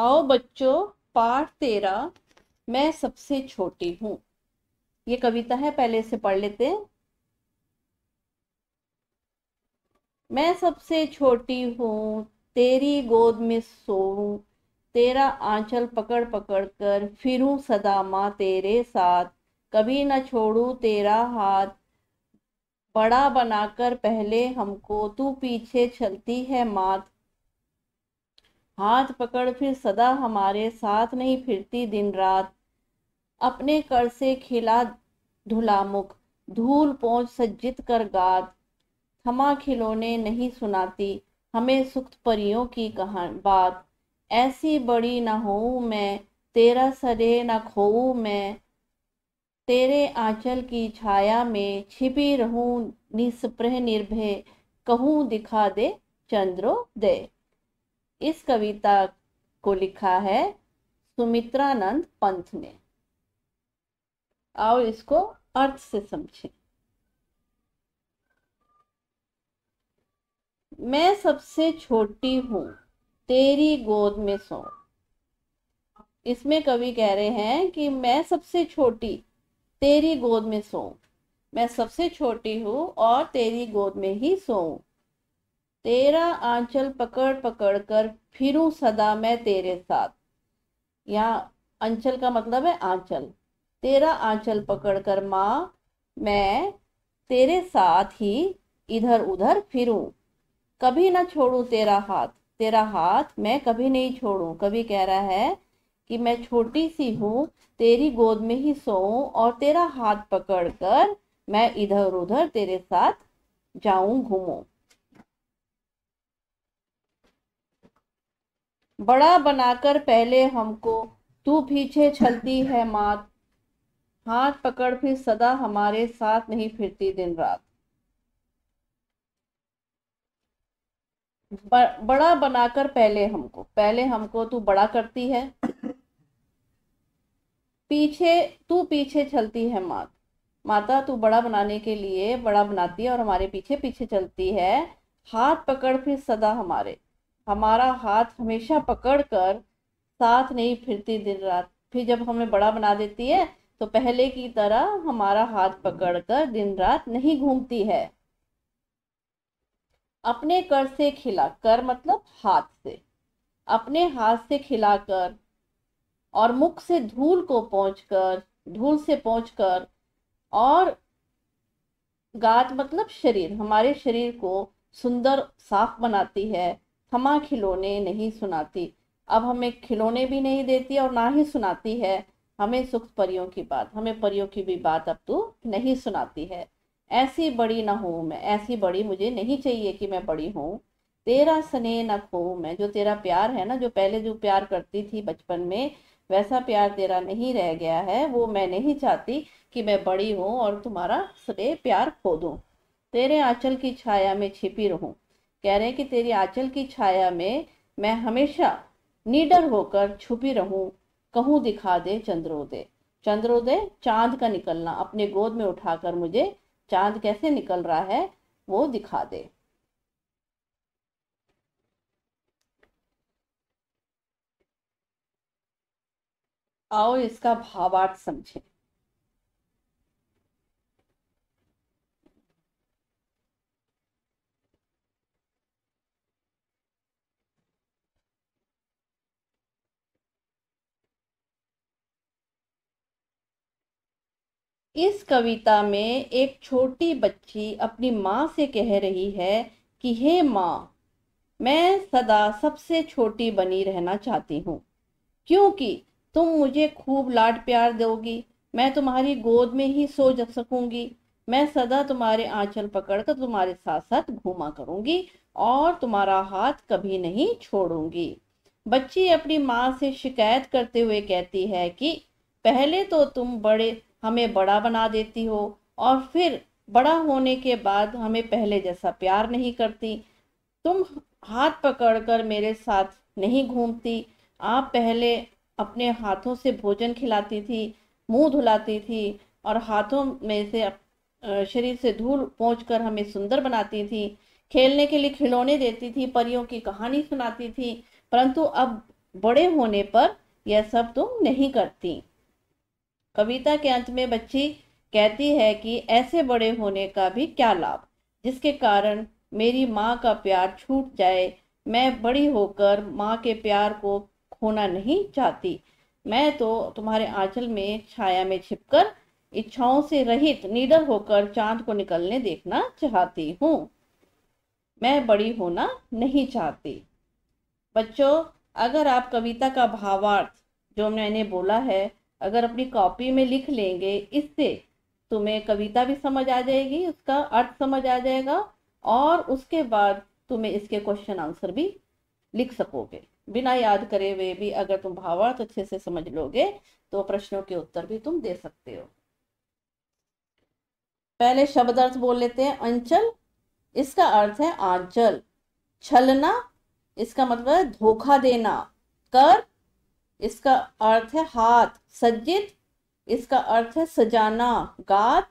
आओ बच्चों पाठ तेरा मैं सबसे छोटी हूँ ये कविता है पहले से पढ़ लेते मैं सबसे छोटी हूँ तेरी गोद में सोऊं तेरा आंचल पकड़ पकड़ कर फिरूं सदा माँ तेरे साथ कभी न छोड़ू तेरा हाथ बड़ा बनाकर पहले हमको तू पीछे चलती है मात हाथ पकड़ फिर सदा हमारे साथ नहीं फिरती दिन रात अपने कर से खिला धुला मुख धूल पहुँच सज्जित कर गात थमा खिलौने नहीं सुनाती हमें सुख परियों की कहान बात ऐसी बड़ी ना हो मैं तेरा सरे ना खोऊ मैं तेरे आंचल की छाया में छिपी रहूं निस्पृह निर्भय कहूं दिखा दे चंद्रो दे इस कविता को लिखा है सुमित्रानंद पंथ ने आओ इसको अर्थ से समझें मैं सबसे छोटी हूं तेरी गोद में सो इसमें कवि कह रहे हैं कि मैं सबसे छोटी तेरी गोद में सो मैं सबसे छोटी हूँ और तेरी गोद में ही सोऊं तेरा आंचल पकड़ पकड़ कर फिरू सदा मैं तेरे साथ यहाँ अंचल का मतलब है आंचल तेरा आंचल पकड़ कर माँ मैं तेरे साथ ही इधर उधर फिरूं कभी ना छोड़ू तेरा हाथ तेरा हाथ मैं कभी नहीं छोड़ू कभी कह रहा है कि मैं छोटी सी हूँ तेरी गोद में ही सोऊं और तेरा हाथ पकड़ कर मैं इधर उधर तेरे साथ जाऊं घूमूं बड़ा बनाकर पहले हमको तू पीछे छलती है मात हाथ पकड़ फिर सदा हमारे साथ नहीं फिरती दिन रात बड़ा बनाकर पहले हमको पहले हमको तू बड़ा करती है पीछे तू पीछे चलती है मात माता तू बड़ा बनाने के लिए बड़ा बनाती है और हमारे पीछे पीछे चलती है हाथ पकड़ फिर सदा हमारे हमारा हाथ हमेशा पकड़ कर साथ नहीं फिरती दिन रात फिर जब हमें बड़ा बना देती है तो पहले की तरह हमारा हाथ पकड़ कर दिन रात नहीं घूमती है अपने कर से खिला कर मतलब हाथ से अपने हाथ से खिलाकर और मुख से धूल को पहुँच कर धूल से पहुँच कर और गात मतलब शरीर हमारे शरीर को सुंदर साफ बनाती है थमा खिलौने नहीं सुनाती अब हमें खिलौने भी नहीं देती और ना ही सुनाती है हमें सुख परियों की बात हमें परियों की भी बात अब तू नहीं सुनाती है ऐसी बड़ी ना हूँ मैं ऐसी बड़ी मुझे नहीं चाहिए कि मैं बड़ी हूँ तेरा स्नेह न खो मैं जो तेरा प्यार है ना जो पहले जो प्यार करती थी बचपन में वैसा प्यार तेरा नहीं रह गया है वो मैं नहीं चाहती कि मैं बड़ी हूँ और तुम्हारा स्नेह प्यार खो दूँ तेरे आंचल की छाया में छिपी रहूँ कह रहे हैं कि तेरी आंचल की छाया में मैं हमेशा निडर होकर छुपी रहूं कहूं दिखा दे चंद्रोदय चंद्रोदय चांद का निकलना अपने गोद में उठाकर मुझे चांद कैसे निकल रहा है वो दिखा दे आओ इसका भावार्थ समझें इस कविता में एक छोटी बच्ची अपनी माँ से कह रही है कि हे माँ मैं सदा सबसे छोटी बनी रहना चाहती हूँ क्योंकि तुम मुझे खूब लाड प्यार दोगी मैं तुम्हारी गोद में ही सो जा सकूंगी मैं सदा तुम्हारे आंचल पकड़कर तुम्हारे साथ साथ घूमा करूंगी और तुम्हारा हाथ कभी नहीं छोड़ूंगी बच्ची अपनी माँ से शिकायत करते हुए कहती है कि पहले तो तुम बड़े हमें बड़ा बना देती हो और फिर बड़ा होने के बाद हमें पहले जैसा प्यार नहीं करती तुम हाथ पकड़कर मेरे साथ नहीं घूमती आप पहले अपने हाथों से भोजन खिलाती थी मुंह धुलाती थी और हाथों में से शरीर से धूल पहुँच कर हमें सुंदर बनाती थी खेलने के लिए खिलौने देती थी परियों की कहानी सुनाती थी परंतु अब बड़े होने पर यह सब तुम नहीं करती कविता के अंत में बच्ची कहती है कि ऐसे बड़े होने का भी क्या लाभ जिसके कारण मेरी माँ का प्यार छूट जाए मैं बड़ी होकर माँ के प्यार को खोना नहीं चाहती मैं तो तुम्हारे आंचल में छाया में छिपकर इच्छाओं से रहित निडर होकर चांद को निकलने देखना चाहती हूँ मैं बड़ी होना नहीं चाहती बच्चों अगर आप कविता का भावार्थ जो मैंने बोला है अगर अपनी कॉपी में लिख लेंगे इससे तुम्हें कविता भी समझ आ जाएगी उसका अर्थ समझ आ जाएगा और उसके बाद तुम्हें इसके क्वेश्चन आंसर भी लिख सकोगे बिना याद करे हुए भी अगर तुम भावार्थ तो अच्छे से समझ लोगे तो प्रश्नों के उत्तर भी तुम दे सकते हो पहले शब्द अर्थ बोल लेते हैं अंचल इसका अर्थ है आंचल छलना इसका मतलब है धोखा देना कर इसका अर्थ है हाथ सज्जित इसका अर्थ है सजाना गात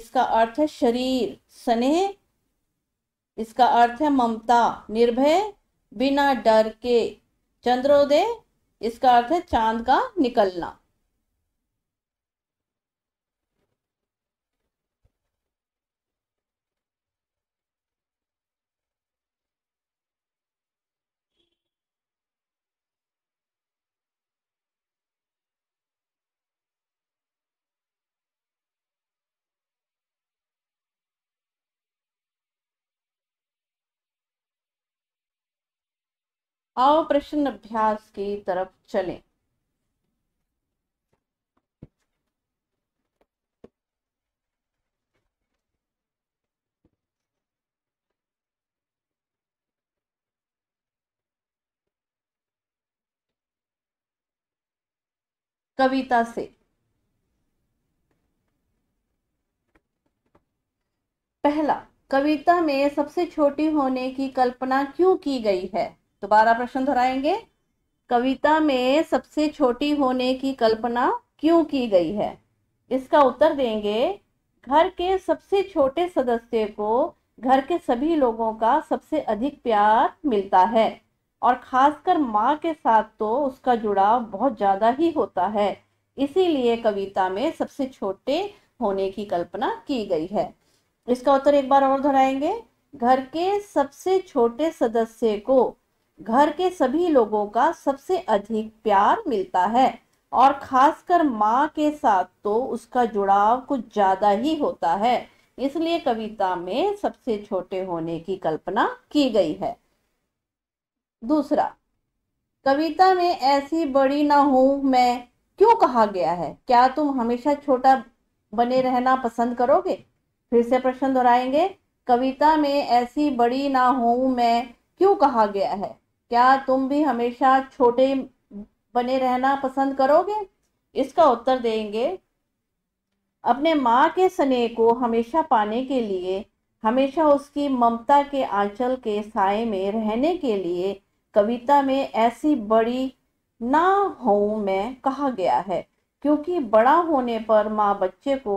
इसका अर्थ है शरीर स्नेह इसका अर्थ है ममता निर्भय बिना डर के चंद्रोदय इसका अर्थ है चांद का निकलना आओ प्रश्न अभ्यास की तरफ चलें कविता से पहला कविता में सबसे छोटी होने की कल्पना क्यों की गई है दोबारा प्रश्न दोहराएंगे कविता में सबसे छोटी होने की कल्पना क्यों की गई है इसका उत्तर देंगे घर के सबसे छोटे सदस्य को घर के सभी लोगों का सबसे अधिक प्यार मिलता है और खासकर माँ के साथ तो उसका जुड़ाव बहुत ज़्यादा ही होता है इसीलिए कविता में सबसे छोटे होने की कल्पना की गई है इसका उत्तर एक बार और दोहराएंगे घर के सबसे छोटे सदस्य को घर के सभी लोगों का सबसे अधिक प्यार मिलता है और खासकर माँ के साथ तो उसका जुड़ाव कुछ ज्यादा ही होता है इसलिए कविता में सबसे छोटे होने की कल्पना की गई है दूसरा कविता में ऐसी बड़ी ना हूं मैं क्यों कहा गया है क्या तुम हमेशा छोटा बने रहना पसंद करोगे फिर से प्रश्न दोहराएंगे कविता में ऐसी बड़ी ना हूं मैं क्यों कहा गया है क्या तुम भी हमेशा छोटे बने रहना पसंद करोगे इसका उत्तर देंगे अपने माँ के स्नेह को हमेशा पाने के लिए हमेशा उसकी ममता के आंचल के साय में रहने के लिए कविता में ऐसी बड़ी ना हूँ मैं कहा गया है क्योंकि बड़ा होने पर माँ बच्चे को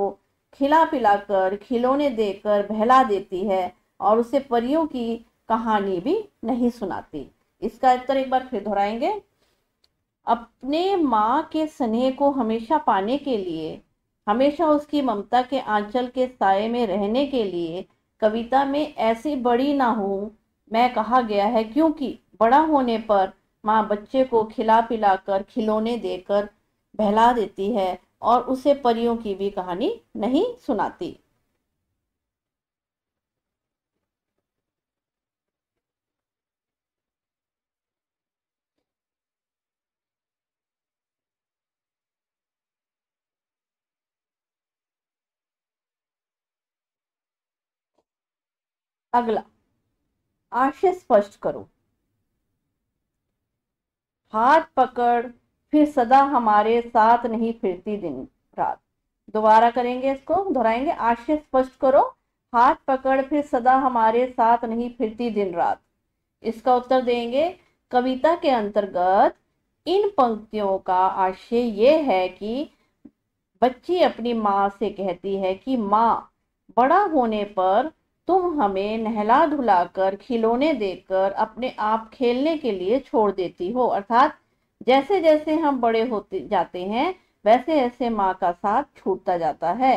खिला पिला कर खिलौने देकर बहला देती है और उसे परियों की कहानी भी नहीं सुनाती इसका उत्तर एक बार फिर दोहराएंगे अपने माँ के स्नेह को हमेशा पाने के लिए हमेशा उसकी ममता के आंचल के साय में रहने के लिए कविता में ऐसी बड़ी ना हूँ मैं कहा गया है क्योंकि बड़ा होने पर माँ बच्चे को खिला पिला कर खिलौने देकर बहला देती है और उसे परियों की भी कहानी नहीं सुनाती अगला आशय स्पष्ट करो हाथ पकड़ फिर सदा हमारे साथ नहीं फिरती दिन रात दोबारा करेंगे इसको दोहराएंगे आशय स्पष्ट करो हाथ पकड़ फिर सदा हमारे साथ नहीं फिरती दिन रात इसका उत्तर देंगे कविता के अंतर्गत इन पंक्तियों का आशय यह है कि बच्ची अपनी माँ से कहती है कि माँ बड़ा होने पर तुम हमें नहला धुलाकर खिलौने देकर अपने आप खेलने के लिए छोड़ देती हो अर्थात जैसे जैसे हम बड़े होते जाते हैं वैसे ऐसे माँ का साथ छूटता जाता है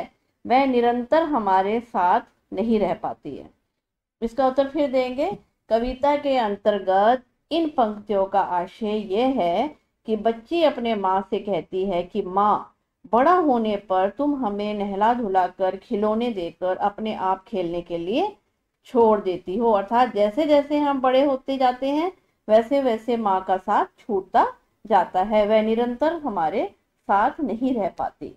वह निरंतर हमारे साथ नहीं रह पाती है इसका उत्तर फिर देंगे कविता के अंतर्गत इन पंक्तियों का आशय यह है कि बच्ची अपने माँ से कहती है कि माँ बड़ा होने पर तुम हमें नहला धुला कर खिलौने देकर अपने आप खेलने के लिए छोड़ देती हो अर्थात जैसे जैसे हम बड़े होते जाते हैं वैसे वैसे माँ का साथ छूटता जाता है वह निरंतर हमारे साथ नहीं रह पाती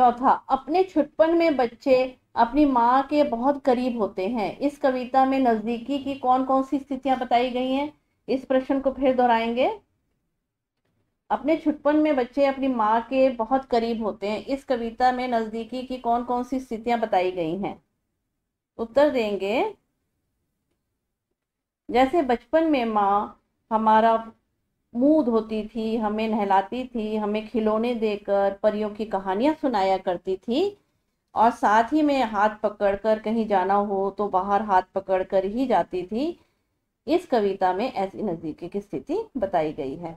चौथा अपने छुटपन में बच्चे अपनी माँ के बहुत करीब होते हैं इस कविता में नज़दीकी की कौन कौन सी स्थितियाँ बताई गई हैं इस प्रश्न को फिर दोहराएंगे अपने छुटपन में बच्चे अपनी माँ के बहुत करीब होते हैं इस कविता में नज़दीकी की कौन कौन सी स्थितियां बताई गई हैं उत्तर देंगे जैसे बचपन में माँ हमारा मुंह धोती थी हमें नहलाती थी हमें खिलौने देकर परियों की कहानियां सुनाया करती थी और साथ ही में हाथ पकड़कर कहीं जाना हो तो बाहर हाथ पकड़कर ही जाती थी इस कविता में ऐसी नज़दीकी की स्थिति बताई गई है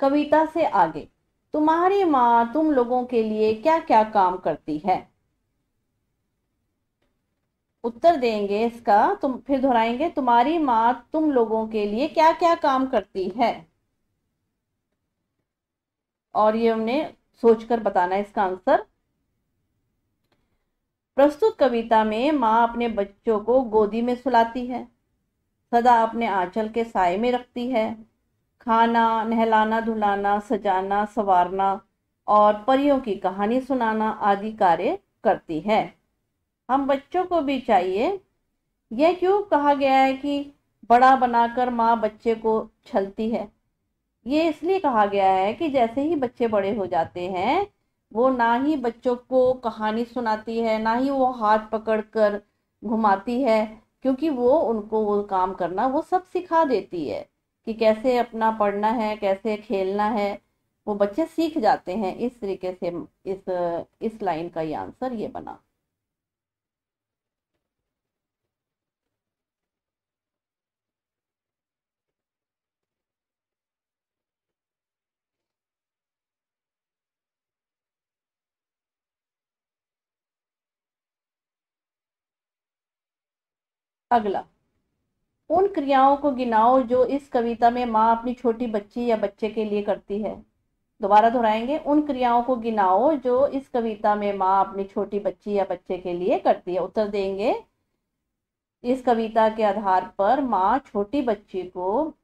कविता से आगे तुम्हारी माँ तुम लोगों के लिए क्या क्या काम करती है उत्तर देंगे इसका तुम फिर दोहराएंगे तुम्हारी माँ तुम लोगों के लिए क्या क्या काम करती है और ये हमने सोचकर बताना है इसका आंसर प्रस्तुत कविता में माँ अपने बच्चों को गोदी में सुलाती है सदा अपने आंचल के साय में रखती है खाना नहलाना धुलाना सजाना संवारना और परियों की कहानी सुनाना आदि कार्य करती है हम बच्चों को भी चाहिए यह क्यों कहा गया है कि बड़ा बनाकर माँ बच्चे को छलती है ये इसलिए कहा गया है कि जैसे ही बच्चे बड़े हो जाते हैं वो ना ही बच्चों को कहानी सुनाती है ना ही वो हाथ पकड़ कर घुमाती है क्योंकि वो उनको वो काम करना वो सब सिखा देती है कि कैसे अपना पढ़ना है कैसे खेलना है वो बच्चे सीख जाते हैं इस तरीके से इस इस लाइन का ये आंसर ये बना अगला उन क्रियाओं को गिनाओ जो इस कविता में माँ अपनी छोटी बच्ची या बच्चे के लिए करती है दोबारा दोहराएंगे उन क्रियाओं को गिनाओ जो इस कविता में माँ अपनी छोटी बच्ची या बच्चे के लिए करती है उत्तर देंगे इस कविता के आधार पर माँ छोटी बच्ची को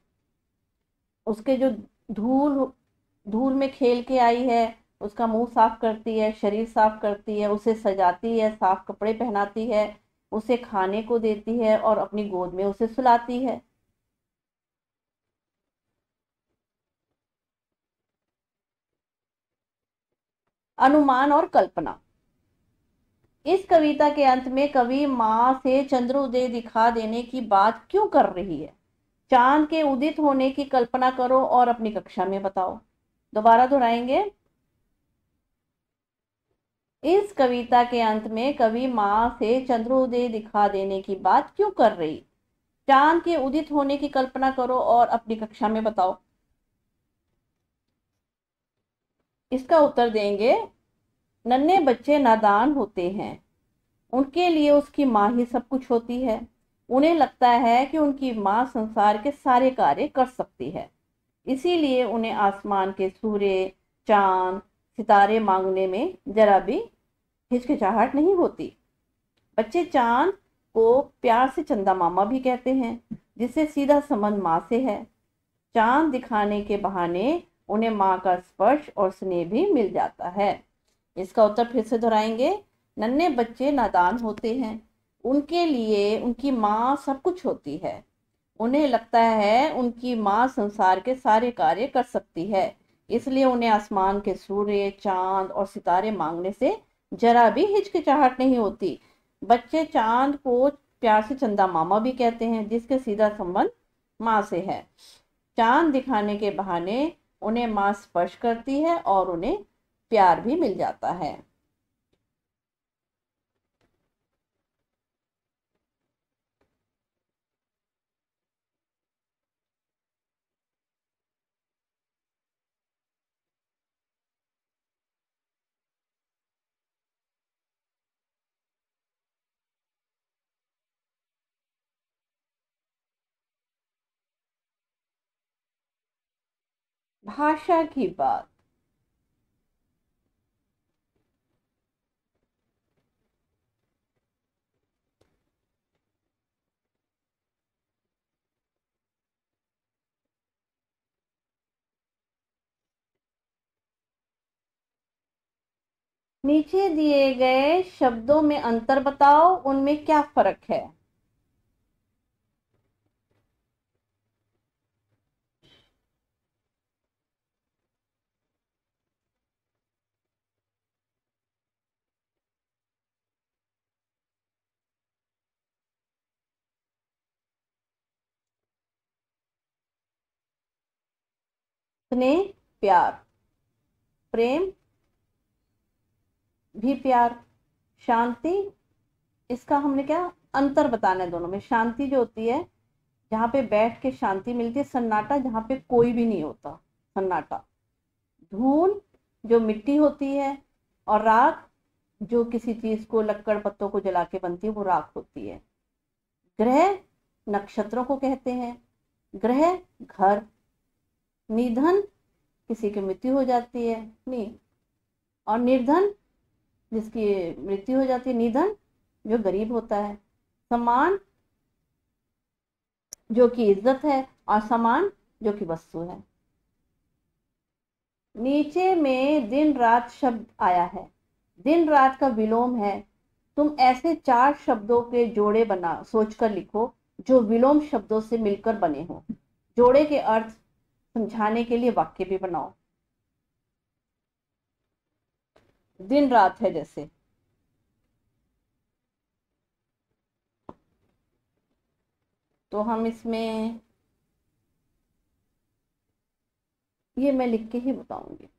उसके जो धूल धूल में खेल के आई है उसका मुंह साफ करती है शरीर साफ करती है उसे सजाती है साफ कपड़े पहनाती है उसे खाने को देती है और अपनी गोद में उसे सुलाती है अनुमान और कल्पना इस कविता के अंत में कवि माँ से चंद्र उदय दिखा देने की बात क्यों कर रही है चांद के उदित होने की कल्पना करो और अपनी कक्षा में बताओ दोबारा दोहराएंगे इस कविता के अंत में कवि माँ से चंद्रोदय दिखा देने की बात क्यों कर रही चांद के उदित होने की कल्पना करो और अपनी कक्षा में बताओ इसका उत्तर देंगे नन्हे बच्चे नादान होते हैं उनके लिए उसकी माँ ही सब कुछ होती है उन्हें लगता है कि उनकी माँ संसार के सारे कार्य कर सकती है इसीलिए उन्हें आसमान के सूर्य चांद सितारे मांगने में जरा भी हिचकिचाहट नहीं होती बच्चे चांद को प्यार से चंदा मामा भी कहते हैं जिससे सीधा संबंध माँ से है चांद दिखाने के बहाने उन्हें माँ का स्पर्श और स्नेह भी मिल जाता है इसका उत्तर फिर से दोहराएंगे नन्हे बच्चे नादान होते हैं उनके लिए उनकी माँ सब कुछ होती है उन्हें लगता है उनकी माँ संसार के सारे कार्य कर सकती है इसलिए उन्हें आसमान के सूर्य चांद और सितारे मांगने से जरा भी हिचकिचाहट नहीं होती बच्चे चांद को प्यार से चंदा मामा भी कहते हैं जिसके सीधा संबंध माँ से है चांद दिखाने के बहाने उन्हें माँ स्पर्श करती है और उन्हें प्यार भी मिल जाता है भाषा की बात नीचे दिए गए शब्दों में अंतर बताओ उनमें क्या फर्क है स्नेह प्यार प्रेम भी प्यार शांति इसका हमने क्या अंतर बताना है दोनों में शांति जो होती है जहां पे बैठ के शांति मिलती है सन्नाटा जहाँ पे कोई भी नहीं होता सन्नाटा धूल जो मिट्टी होती है और राख जो किसी चीज को लक्कड़ पत्तों को जला के बनती है वो राख होती है ग्रह नक्षत्रों को कहते हैं ग्रह घर निधन किसी की मृत्यु हो जाती है नी और निर्धन जिसकी मृत्यु हो जाती है निधन जो गरीब होता है समान जो कि इज्जत है और समान जो कि वस्तु है नीचे में दिन रात शब्द आया है दिन रात का विलोम है तुम ऐसे चार शब्दों के जोड़े बना सोचकर लिखो जो विलोम शब्दों से मिलकर बने हो जोड़े के अर्थ समझाने के लिए वाक्य भी बनाओ दिन रात है जैसे तो हम इसमें ये मैं लिख के ही बताऊंगी